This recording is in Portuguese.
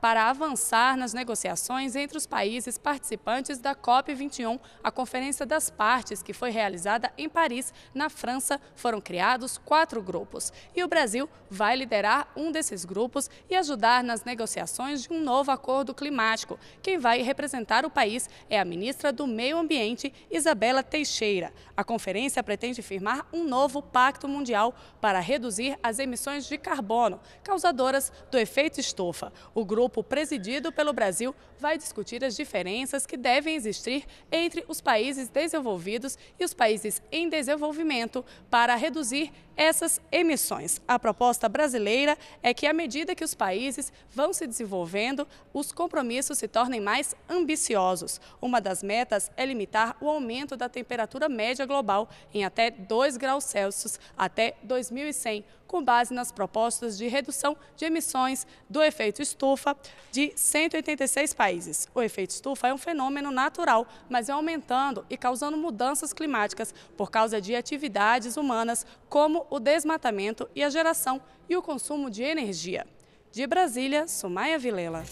para avançar nas negociações entre os países participantes da COP21, a Conferência das Partes, que foi realizada em Paris, na França. Foram criados quatro grupos e o Brasil vai liderar um desses grupos e ajudar nas negociações de um novo acordo climático. Quem vai representar o país é a ministra do Meio Ambiente, Isabela Teixeira. A conferência pretende firmar um novo pacto mundial para reduzir as emissões de carbono causadoras do efeito estufa. O grupo presidido pelo Brasil vai discutir as diferenças que devem existir entre os países desenvolvidos e os países em desenvolvimento para reduzir essas emissões. A proposta brasileira é que, à medida que os países vão se desenvolvendo, os compromissos se tornem mais ambiciosos. Uma das metas é limitar o aumento da temperatura média global em até 2 graus Celsius até 2100, com base nas propostas de redução de emissões do efeito estufa de 186 países. O efeito estufa é um fenômeno natural, mas é aumentando e causando mudanças climáticas por causa de atividades humanas, como o desmatamento e a geração e o consumo de energia. De Brasília, Sumaia Vilela.